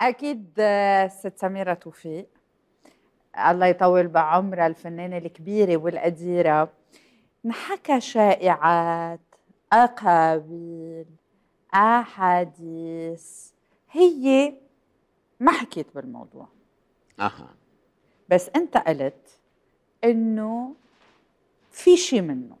اكيد ست سميره توفيق الله يطول بعمرها الفنانه الكبيره والقديره انحكى شائعات اقاويل احاديث هي ما حكيت بالموضوع اها بس انت قلت انه في شيء منه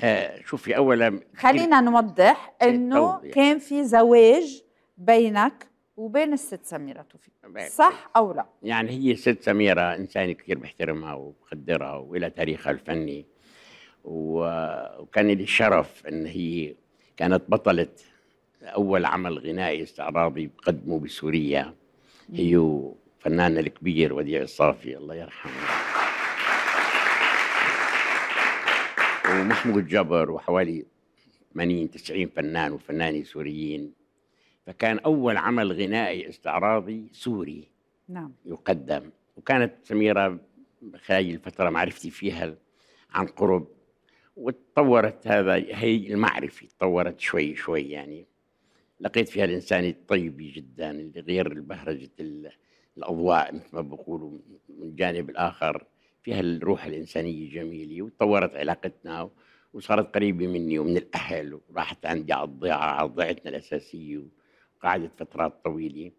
آه شوفي اولا خلينا نوضح إيه، انه يعني كان في زواج بينك وبين الست سميرة توفيق صح أو لا؟ يعني هي الست سميرة إنسانة كثير بحترمها وبقدرها وإلى تاريخها الفني وكان لي الشرف إن هي كانت بطلة أول عمل غنائي استعراضي بقدمه بسوريا هي فنانة الكبير وديع الصافي الله يرحمه ومحمود جبر وحوالي 80 90 فنان وفنانه سوريين فكان أول عمل غنائي استعراضي سوري نعم يقدم وكانت سميرة خلال الفترة معرفتي فيها عن قرب وتطورت هذا هي المعرفة تطورت شوي شوي يعني لقيت فيها الإنسان الطيبة جدا اللي غير بهرجة الأضواء مثل ما بقولوا من الجانب الآخر فيها الروح الإنسانية جميلة وتطورت علاقتنا وصارت قريبة مني ومن الأهل وراحت عندي على الضيعة على ضيعتنا الأساسية قعدت فترات طويلة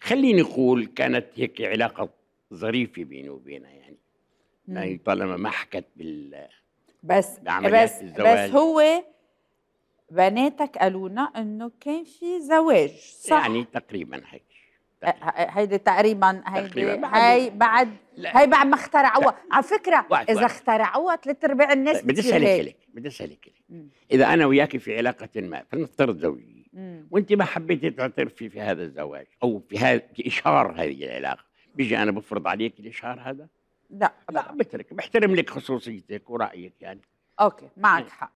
خليني أقول كانت هيك علاقة ظريفة بيني وبينها يعني يعني طالما ما حكت بال بس بس الزواج. بس هو بناتك قالوا لنا انه كان في زواج صح يعني تقريبا هيك هيدي تقريبا هيدي هي بعد هي بعد ما اخترعوها على فكره اذا اخترعوها ثلاث ارباع الناس طيب، بدي اسالك لك بدي اسالك لك اذا انا وياك في علاقه ما فلنفترض زوجيه وانت ما حبيتي تعترفي في هذا الزواج او في هذا في اشهار هذه العلاقه بيجي انا بفرض عليك الاشهار هذا لا لا بترك بحترم لك خصوصيتك ورايك يعني اوكي معك إيه. حق